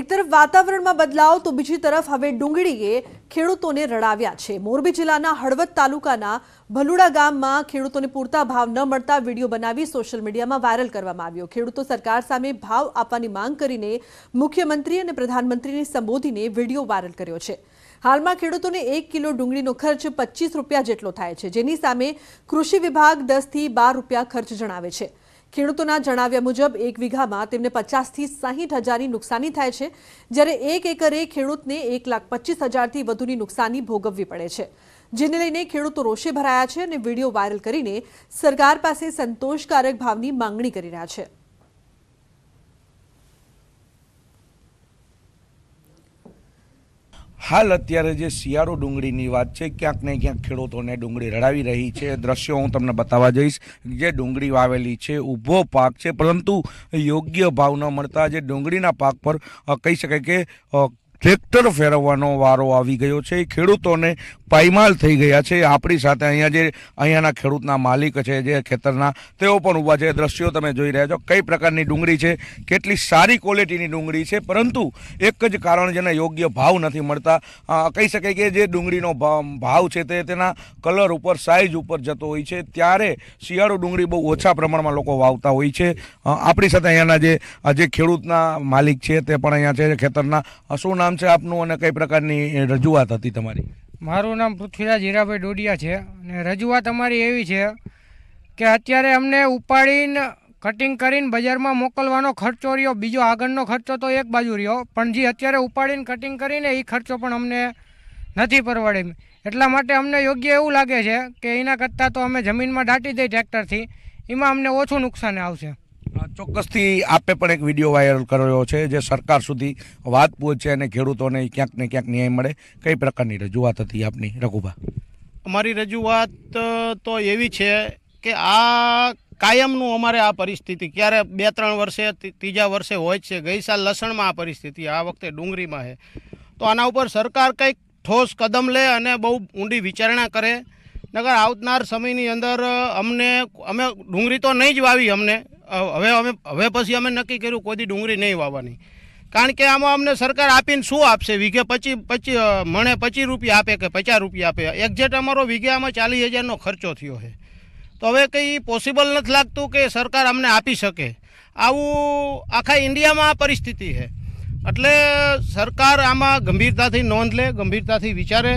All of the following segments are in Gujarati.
એક તરફ વાતાવરણમાં બદલાવ તો બીજી તરફ હવે ડુંગળીએ ખેડૂતોને રડાવ્યા છે મોરબી જિલ્લાના હળવદ તાલુકાના ભલુડા ગામમાં ખેડૂતોને પૂરતા ભાવ ન મળતા વિડીયો બનાવી સોશિયલ મીડિયામાં વાયરલ કરવામાં આવ્યો ખેડૂતો સરકાર સામે ભાવ આપવાની માંગ કરીને મુખ્યમંત્રી અને પ્રધાનમંત્રીને સંબોધીને વિડીયો વાયરલ કર્યો છે હાલમાં ખેડૂતોને એક કિલો ડુંગળીનો ખર્ચ પચીસ રૂપિયા જેટલો થાય છે જેની સામે કૃષિ વિભાગ દસથી બાર રૂપિયા ખર્ચ જણાવે છે ખેડૂતોના જણાવ્યા મુજબ એક વીઘામાં તેમને પચાસથી સાહીઠ હજારની નુકસાની થાય છે જ્યારે એક એકરે ખેડૂતને એક લાખ પચીસ હજારથી વધુની નુકસાની ભોગવવી પડે છે જેને લઈને ખેડૂતો રોષે ભરાયા છે અને વિડીયો વાયરલ કરીને સરકાર પાસે સંતોષકારક ભાવની માંગણી કરી રહ્યા છે હાલ અત્યારે જે શિયાળો ડુંગળીની વાત છે ક્યાંક ને ક્યાંક ખેડૂતોને ડુંગળી રડાવી રહી છે દ્રશ્યો હું તમને બતાવવા જઈશ જે ડુંગળી વાવેલી છે ઊભો પાક છે પરંતુ યોગ્ય ભાવ ન મળતા જે ડુંગળીના પાક પર કહી શકાય કે ટ્રેક્ટર ફેરવવાનો વારો આવી ગયો છે ખેડૂતોને પાયમાલ થઈ ગયા છે આપણી સાથે અહીંયા જે અહીંયાના ખેડૂતના માલિક છે જે ખેતરના તેઓ પણ ઊભા છે દ્રશ્યો તમે જોઈ રહ્યા છો કઈ પ્રકારની ડુંગળી છે કેટલી સારી ક્વોલિટીની ડુંગળી છે પરંતુ એક જ કારણ જેને યોગ્ય ભાવ નથી મળતા કહી શકાય કે જે ડુંગળીનો ભાવ છે તે તેના કલર ઉપર સાઇઝ ઉપર જતો હોય છે ત્યારે શિયાળુ ડુંગળી બહુ ઓછા પ્રમાણમાં લોકો વાવતા હોય છે આપણી સાથે અહીંયાના જે જે ખેડૂતના માલિક છે તે પણ અહીંયા છે ખેતરના શું નામ છે આપનું અને કઈ પ્રકારની રજૂઆત હતી તમારી મારું નામ પૃથ્વીરાજ હીરાભાઈ ડોડિયા છે અને રજૂઆત અમારી એવી છે કે અત્યારે અમને ઉપાડીને કટિંગ કરીને બજારમાં મોકલવાનો ખર્ચો રહ્યો બીજો આગળનો ખર્ચો તો એક બાજુ રહ્યો પણ જે અત્યારે ઉપાડીને કટિંગ કરીને એ ખર્ચો પણ અમને નથી પરવડે એટલા માટે અમને યોગ્ય એવું લાગે છે કે એના કરતાં તો અમે જમીનમાં દાટી દઈએ ટ્રેક્ટરથી એમાં અમને ઓછું નુકસાન આવશે ચોક્કસથી આપે પણ એક વિડીયો વાયરલ કર્યો છે જે સરકાર સુધી વાત પહોંચે અને ખેડૂતોને ક્યાંક ને ક્યાંક ન્યાય મળે કઈ પ્રકારની રજૂઆત હતી આપની રઘુભા અમારી રજૂઆત તો એવી છે કે આ કાયમનું અમારે આ પરિસ્થિતિ ક્યારે બે ત્રણ વર્ષે ત્રીજા વર્ષે હોય છે ગઈ સાલ લસણમાં આ પરિસ્થિતિ આ વખતે ડુંગળીમાં છે તો આના ઉપર સરકાર કંઈક ઠોસ કદમ લે અને બહુ ઊંડી વિચારણા કરે નગર આવનાર સમયની અંદર અમને અમે ડુંગળી તો નહીં જ વાવી અમને હવે અમે હવે પછી અમે નક્કી કર્યું કોદી ડુંગળી નહીં વાવવાની કારણ કે આમાં અમને સરકાર આપીને શું આપશે વીઘે પચી પચી મણે પચીસ રૂપિયા આપે કે પચાસ રૂપિયા આપે એક્ઝેક્ટ અમારો વીઘે આમાં ચાલીસ હજારનો ખર્ચો થયો છે તો હવે કંઈ પોસિબલ નથી લાગતું કે સરકાર અમને આપી શકે આવું આખા ઇન્ડિયામાં આ પરિસ્થિતિ છે એટલે સરકાર આમાં ગંભીરતાથી નોંધ લે ગંભીરતાથી વિચારે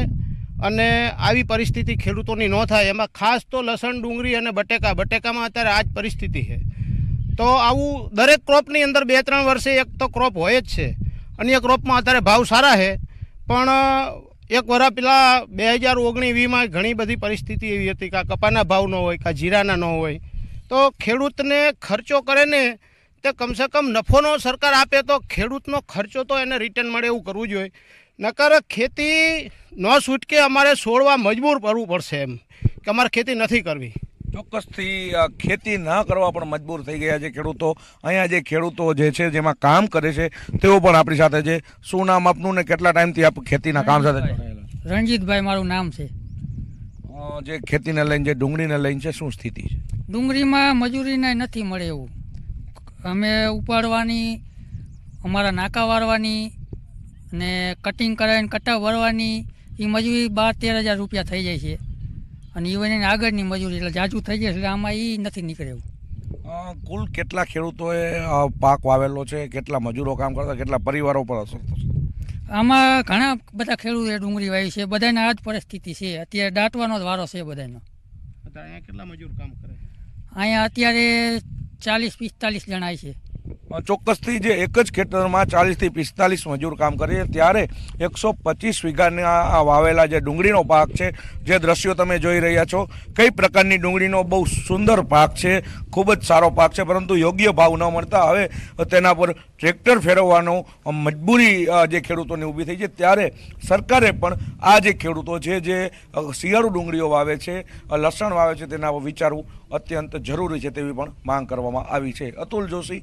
અને આવી પરિસ્થિતિ ખેડૂતોની ન થાય એમાં ખાસ તો લસણ ડુંગળી અને બટેકા બટેકામાં અત્યારે આ જ પરિસ્થિતિ છે તો આવું દરેક ક્રોપની અંદર બે ત્રણ વર્ષે એક તો ક્રોપ હોય જ છે અન્ય ક્રોપમાં અત્યારે ભાવ સારા છે પણ એક વરા પેલા બે હજાર ઓગણી વીમાં ઘણી બધી પરિસ્થિતિ એવી હતી કે કપાના ભાવ ન હોય કાં જીરાના ન હોય તો ખેડૂતને ખર્ચો કરે ને તે કમસે કમ નફોનો સરકાર આપે તો ખેડૂતનો ખર્ચો તો એને રિટર્ન મળે એવું કરવું જોઈએ નકર ખેતી ન છૂટકે અમારે છોડવા મજબૂર કરવું પડશે એમ કે અમારે ખેતી નથી કરવી ચોક્કસથી ખેતી ન કરવા પણ મજબૂર થઈ ગયા છે ખેડૂતો અહીંયા જે ખેડૂતો જે છે જેમાં કામ કરે છે તેઓ પણ આપણી સાથે છે શું નામ આપનું ને કેટલા ટાઈમથી આપ ખેતીના કામ સાથે રણજીતભાઈ મારું નામ છે જે ખેતીને લઈને જે ડુંગળીને લઈને છે શું સ્થિતિ છે ડુંગળીમાં મજૂરીને નથી મળે એવું અમે ઉપાડવાની અમારા નાકા વાળવાની ને કટિંગ કરાવીને કટા વરવાની એ મજૂરી બાર તેર હજાર રૂપિયા થઈ જાય છે અને ઈવન એની આગળની મજૂરી એટલે જાજુ થઈ જાય એટલે આમાં એ નથી નીકળે કુલ કેટલા ખેડૂતોએ પાક વાવેલો છે કેટલા મજૂરો કામ કરતા કેટલા પરિવારો પર અસર થશે આમાં ઘણા બધા ખેડૂતો ડુંગળી વાવી છે બધાને આ જ પરિસ્થિતિ છે અત્યારે દાંટવાનો જ વારો છે બધાનો અહીંયા કેટલા મજૂર કામ કરે અહીંયા અત્યારે ચાલીસ પિસ્તાલીસ જણાય છે ચોક્કસથી જે એક જ ખેતરમાં ચાલીસથી પિસ્તાલીસ મજૂર કામ કરીએ ત્યારે એકસો પચીસ વીઘાના વાવેલા જે ડુંગળીનો પાક છે જે દ્રશ્યો તમે જોઈ રહ્યા છો કઈ પ્રકારની ડુંગળીનો બહુ સુંદર પાક છે ખૂબ જ સારો પાક છે પરંતુ યોગ્ય ભાવ ન મળતા હવે તેના પર ટ્રેક્ટર ફેરવવાનો મજબૂરી જે ખેડૂતોની ઊભી થઈ છે ત્યારે સરકારે પણ આ જે ખેડૂતો છે જે શિયાળુ ડુંગળીઓ વાવે છે લસણ વાવે છે તેના પર વિચારવું અત્યંત જરૂરી છે તેવી પણ માંગ કરવામાં આવી છે અતુલ જોશી